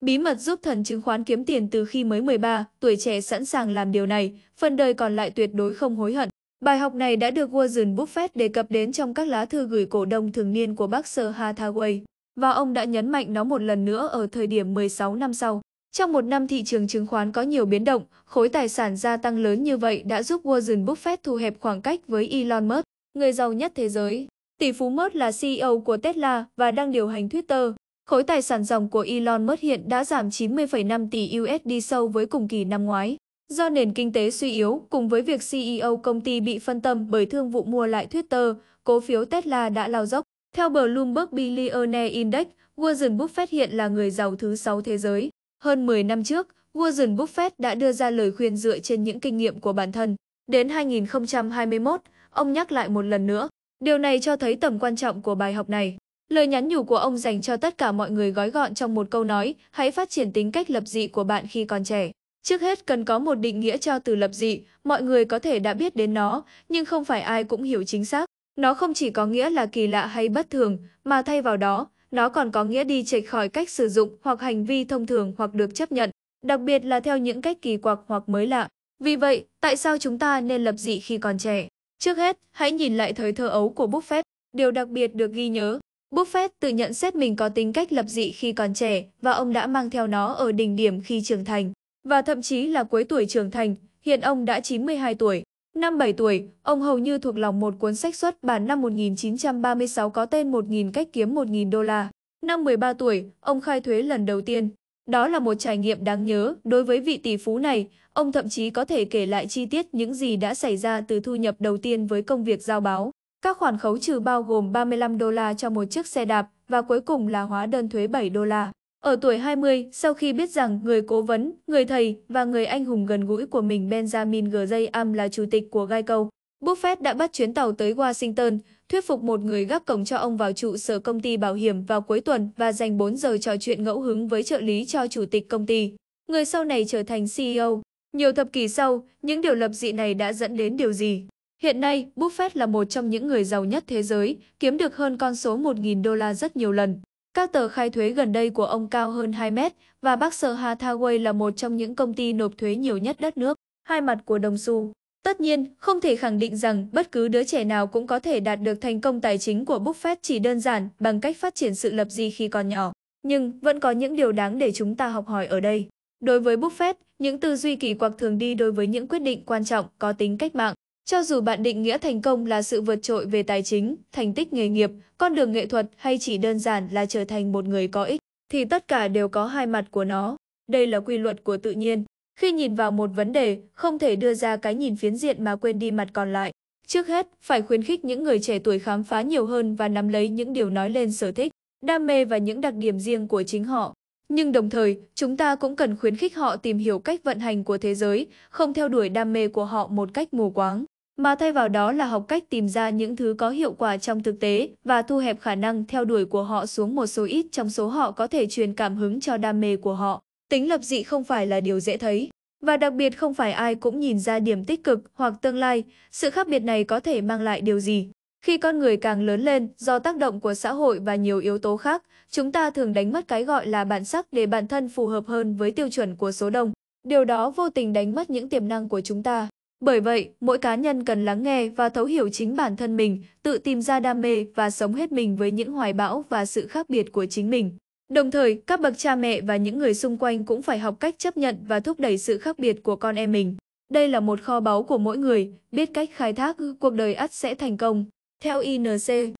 Bí mật giúp thần chứng khoán kiếm tiền từ khi mới 13, tuổi trẻ sẵn sàng làm điều này, phần đời còn lại tuyệt đối không hối hận. Bài học này đã được Warren Buffett đề cập đến trong các lá thư gửi cổ đông thường niên của Berkshire Hathaway, và ông đã nhấn mạnh nó một lần nữa ở thời điểm 16 năm sau. Trong một năm thị trường chứng khoán có nhiều biến động, khối tài sản gia tăng lớn như vậy đã giúp Warren Buffett thu hẹp khoảng cách với Elon Musk, người giàu nhất thế giới. Tỷ phú Musk là CEO của Tesla và đang điều hành Twitter. Khối tài sản dòng của Elon Musk hiện đã giảm 90,5 tỷ USD sâu với cùng kỳ năm ngoái. Do nền kinh tế suy yếu, cùng với việc CEO công ty bị phân tâm bởi thương vụ mua lại Twitter, cổ phiếu Tesla đã lao dốc. Theo Bloomberg Billionaire Index, Warren Buffett hiện là người giàu thứ 6 thế giới. Hơn 10 năm trước, Warren Buffett đã đưa ra lời khuyên dựa trên những kinh nghiệm của bản thân. Đến 2021, ông nhắc lại một lần nữa. Điều này cho thấy tầm quan trọng của bài học này. Lời nhắn nhủ của ông dành cho tất cả mọi người gói gọn trong một câu nói, hãy phát triển tính cách lập dị của bạn khi còn trẻ. Trước hết cần có một định nghĩa cho từ lập dị, mọi người có thể đã biết đến nó, nhưng không phải ai cũng hiểu chính xác. Nó không chỉ có nghĩa là kỳ lạ hay bất thường, mà thay vào đó, nó còn có nghĩa đi chệch khỏi cách sử dụng hoặc hành vi thông thường hoặc được chấp nhận, đặc biệt là theo những cách kỳ quặc hoặc mới lạ. Vì vậy, tại sao chúng ta nên lập dị khi còn trẻ? Trước hết, hãy nhìn lại thời thơ ấu của Buffett, điều đặc biệt được ghi nhớ Buffett tự nhận xét mình có tính cách lập dị khi còn trẻ và ông đã mang theo nó ở đỉnh điểm khi trưởng thành, và thậm chí là cuối tuổi trưởng thành, hiện ông đã 92 tuổi. Năm 7 tuổi, ông hầu như thuộc lòng một cuốn sách xuất bản năm 1936 có tên 1.000 cách kiếm 1.000 đô la. Năm 13 tuổi, ông khai thuế lần đầu tiên. Đó là một trải nghiệm đáng nhớ đối với vị tỷ phú này, ông thậm chí có thể kể lại chi tiết những gì đã xảy ra từ thu nhập đầu tiên với công việc giao báo. Các khoản khấu trừ bao gồm 35 đô la cho một chiếc xe đạp và cuối cùng là hóa đơn thuế 7 đô la. Ở tuổi 20, sau khi biết rằng người cố vấn, người thầy và người anh hùng gần gũi của mình Benjamin Graham là chủ tịch của Geico, Buffett đã bắt chuyến tàu tới Washington, thuyết phục một người gác cổng cho ông vào trụ sở công ty bảo hiểm vào cuối tuần và dành 4 giờ trò chuyện ngẫu hứng với trợ lý cho chủ tịch công ty. Người sau này trở thành CEO. Nhiều thập kỷ sau, những điều lập dị này đã dẫn đến điều gì? Hiện nay, Buffett là một trong những người giàu nhất thế giới, kiếm được hơn con số 1.000 đô la rất nhiều lần. Các tờ khai thuế gần đây của ông cao hơn 2 mét và Berkshire Hathaway là một trong những công ty nộp thuế nhiều nhất đất nước. Hai mặt của đồng xu. Tất nhiên, không thể khẳng định rằng bất cứ đứa trẻ nào cũng có thể đạt được thành công tài chính của Buffett chỉ đơn giản bằng cách phát triển sự lập di khi còn nhỏ. Nhưng vẫn có những điều đáng để chúng ta học hỏi ở đây. Đối với Buffett, những tư duy kỳ quặc thường đi đôi với những quyết định quan trọng có tính cách mạng. Cho dù bạn định nghĩa thành công là sự vượt trội về tài chính, thành tích nghề nghiệp, con đường nghệ thuật hay chỉ đơn giản là trở thành một người có ích, thì tất cả đều có hai mặt của nó. Đây là quy luật của tự nhiên. Khi nhìn vào một vấn đề, không thể đưa ra cái nhìn phiến diện mà quên đi mặt còn lại. Trước hết, phải khuyến khích những người trẻ tuổi khám phá nhiều hơn và nắm lấy những điều nói lên sở thích, đam mê và những đặc điểm riêng của chính họ. Nhưng đồng thời, chúng ta cũng cần khuyến khích họ tìm hiểu cách vận hành của thế giới, không theo đuổi đam mê của họ một cách mù quáng mà thay vào đó là học cách tìm ra những thứ có hiệu quả trong thực tế và thu hẹp khả năng theo đuổi của họ xuống một số ít trong số họ có thể truyền cảm hứng cho đam mê của họ. Tính lập dị không phải là điều dễ thấy, và đặc biệt không phải ai cũng nhìn ra điểm tích cực hoặc tương lai, sự khác biệt này có thể mang lại điều gì. Khi con người càng lớn lên, do tác động của xã hội và nhiều yếu tố khác, chúng ta thường đánh mất cái gọi là bản sắc để bản thân phù hợp hơn với tiêu chuẩn của số đông. Điều đó vô tình đánh mất những tiềm năng của chúng ta. Bởi vậy, mỗi cá nhân cần lắng nghe và thấu hiểu chính bản thân mình, tự tìm ra đam mê và sống hết mình với những hoài bão và sự khác biệt của chính mình. Đồng thời, các bậc cha mẹ và những người xung quanh cũng phải học cách chấp nhận và thúc đẩy sự khác biệt của con em mình. Đây là một kho báu của mỗi người, biết cách khai thác cuộc đời ắt sẽ thành công. Theo INC,